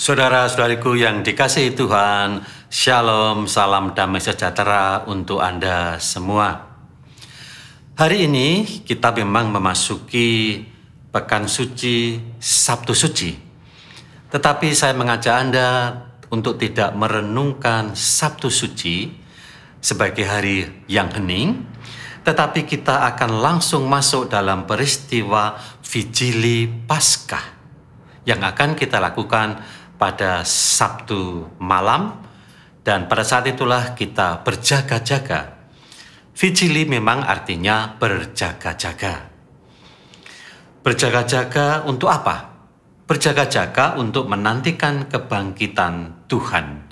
Saudara-saudariku yang dikasihi Tuhan, Shalom, salam damai sejahtera untuk Anda semua. Hari ini kita memang memasuki pekan suci, Sabtu suci. Tetapi saya mengajak Anda untuk tidak merenungkan Sabtu suci sebagai hari yang hening, tetapi kita akan langsung masuk dalam peristiwa Vigili Paskah yang akan kita lakukan pada Sabtu malam dan pada saat itulah kita berjaga-jaga. Vigili memang artinya berjaga-jaga. Berjaga-jaga untuk apa? Berjaga-jaga untuk menantikan kebangkitan Tuhan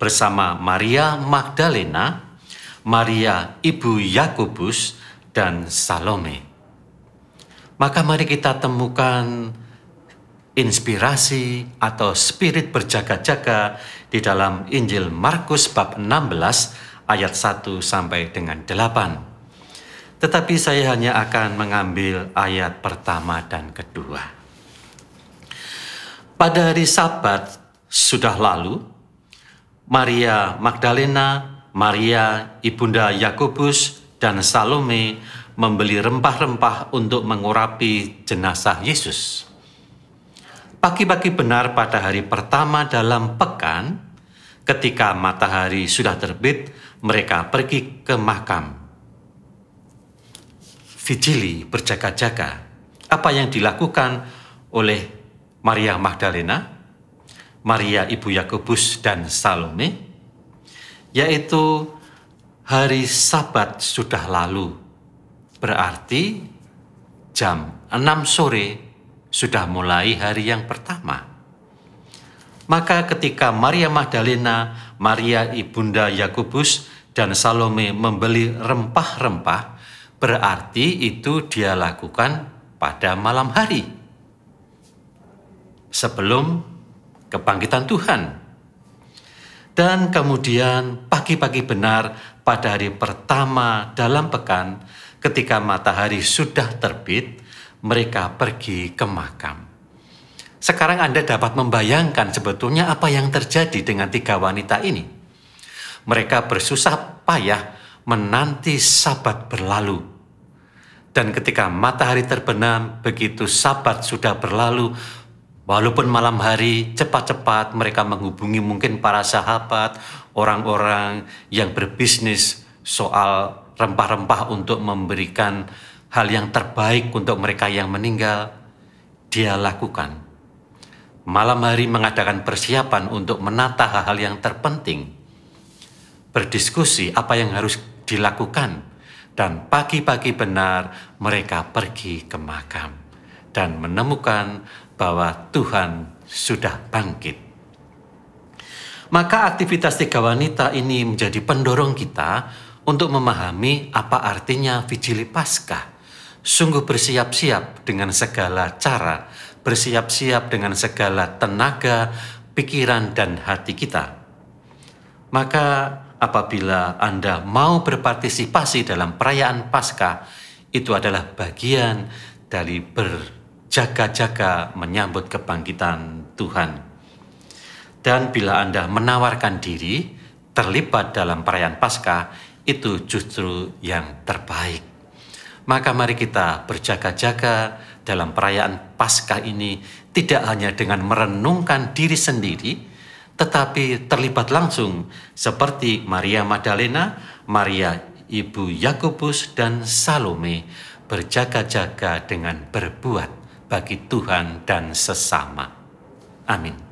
bersama Maria Magdalena, Maria Ibu Yakobus, dan Salome. Maka mari kita temukan inspirasi atau spirit berjaga-jaga di dalam Injil Markus bab 16 ayat 1 sampai dengan 8. Tetapi saya hanya akan mengambil ayat pertama dan kedua. Pada hari Sabat sudah lalu, Maria Magdalena, Maria ibunda Yakobus dan Salome membeli rempah-rempah untuk mengurapi jenazah Yesus pagi-pagi benar pada hari pertama dalam pekan, ketika matahari sudah terbit, mereka pergi ke makam. Vigili berjaga-jaga. Apa yang dilakukan oleh Maria Magdalena, Maria Ibu Yakobus dan Salome, yaitu hari Sabat sudah lalu. Berarti jam 6 sore sudah mulai hari yang pertama. Maka ketika Maria Magdalena, Maria ibunda Yakobus dan Salome membeli rempah-rempah, berarti itu dia lakukan pada malam hari. Sebelum kebangkitan Tuhan. Dan kemudian pagi-pagi benar pada hari pertama dalam pekan ketika matahari sudah terbit, mereka pergi ke makam. Sekarang Anda dapat membayangkan sebetulnya apa yang terjadi dengan tiga wanita ini. Mereka bersusah payah menanti sabat berlalu. Dan ketika matahari terbenam, begitu sabat sudah berlalu, walaupun malam hari cepat-cepat mereka menghubungi mungkin para sahabat, orang-orang yang berbisnis soal rempah-rempah untuk memberikan hal yang terbaik untuk mereka yang meninggal, dia lakukan. Malam hari mengadakan persiapan untuk menata hal-hal yang terpenting, berdiskusi apa yang harus dilakukan, dan pagi-pagi benar mereka pergi ke makam dan menemukan bahwa Tuhan sudah bangkit. Maka aktivitas tiga wanita ini menjadi pendorong kita untuk memahami apa artinya Vigili Paskah sungguh bersiap-siap dengan segala cara, bersiap-siap dengan segala tenaga, pikiran, dan hati kita. Maka apabila Anda mau berpartisipasi dalam perayaan Paskah, itu adalah bagian dari berjaga-jaga menyambut kebangkitan Tuhan. Dan bila Anda menawarkan diri terlibat dalam perayaan Paskah, itu justru yang terbaik. Maka mari kita berjaga-jaga dalam perayaan Paskah ini tidak hanya dengan merenungkan diri sendiri, tetapi terlibat langsung seperti Maria Magdalena, Maria Ibu Yakobus dan Salome berjaga-jaga dengan berbuat bagi Tuhan dan sesama. Amin.